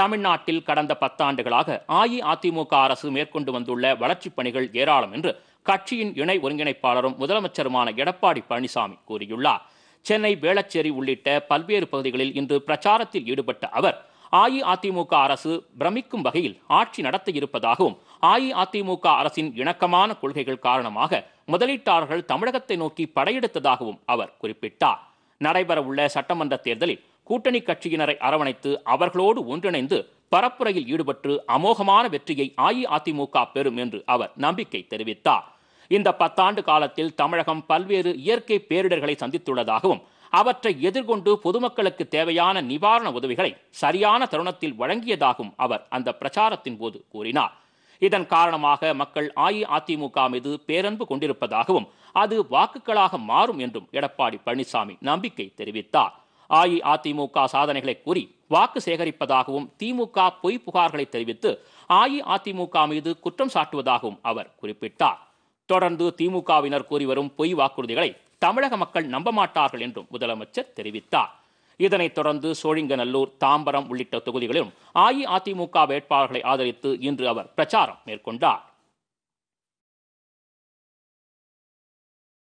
தமிழ்நாட்டில் கடந்த பத்தாண்டுகளாக அஇஅதிமுக அரசு மேற்கொண்டு வந்துள்ள வளர்ச்சிப் பணிகள் ஏராளம் என்று கட்சியின் இணை ஒருங்கிணைப்பாளரும் முதலமைச்சருமான எடப்பாடி பழனிசாமி கூறியுள்ளார் சென்னை வேளச்சேரி உள்ளிட்ட பல்வேறு பகுதிகளில் இன்று பிரச்சாரத்தில் ஈடுபட்ட அவர் அஇஅதிமுக அரசு பிரமிக்கும் வகையில் ஆட்சி நடத்த இருப்பதாகவும் அஇஅதிமுக அரசின் இணக்கமான கொள்கைகள் காரணமாக முதலீட்டாளர்கள் தமிழகத்தை நோக்கி படையெடுத்ததாகவும் அவர் குறிப்பிட்டார் நடைபெறவுள்ள சட்டமன்ற தேர்தலில் கூட்டணி கட்சியினரை அரவணைத்து அவர்களோடு ஒன்றிணைந்து பரப்புரையில் ஈடுபட்டு அமோகமான வெற்றியை அஇஅதிமுக பெறும் என்று அவர் நம்பிக்கை தெரிவித்தார் இந்த பத்தாண்டு காலத்தில் தமிழகம் பல்வேறு இயற்கை பேரிடர்களை சந்தித்துள்ளதாகவும் அவற்றை எதிர்கொண்டு பொதுமக்களுக்கு தேவையான நிவாரண உதவிகளை சரியான தருணத்தில் வழங்கியதாகவும் அவர் அந்த பிரச்சாரத்தின் போது கூறினார் இதன் காரணமாக மக்கள் அஇஅதிமுக மீது பேரன்பு கொண்டிருப்பதாகவும் அது வாக்குகளாக மாறும் என்றும் எடப்பாடி பழனிசாமி நம்பிக்கை தெரிவித்தார் அஇஅதிமுக சாதனைகளை கூறி வாக்கு சேகரிப்பதாகவும் திமுக பொய் புகார்களை தெரிவித்து அஇஅதிமுக மீது குற்றம் சாட்டுவதாகவும் அவர் குறிப்பிட்டார் தொடர்ந்து திமுகவினர் கூறி வரும் பொய் வாக்குறுதிகளை தமிழக மக்கள் நம்ப மாட்டார்கள் என்றும் முதலமைச்சர் தெரிவித்தார் இதனைத் தொடர்ந்து சோழிங்கநல்லூர் தாம்பரம் உள்ளிட்ட தொகுதிகளிலும் அஇஅதிமுக வேட்பாளர்களை ஆதரித்து இன்று அவர் பிரச்சாரம் மேற்கொண்டார்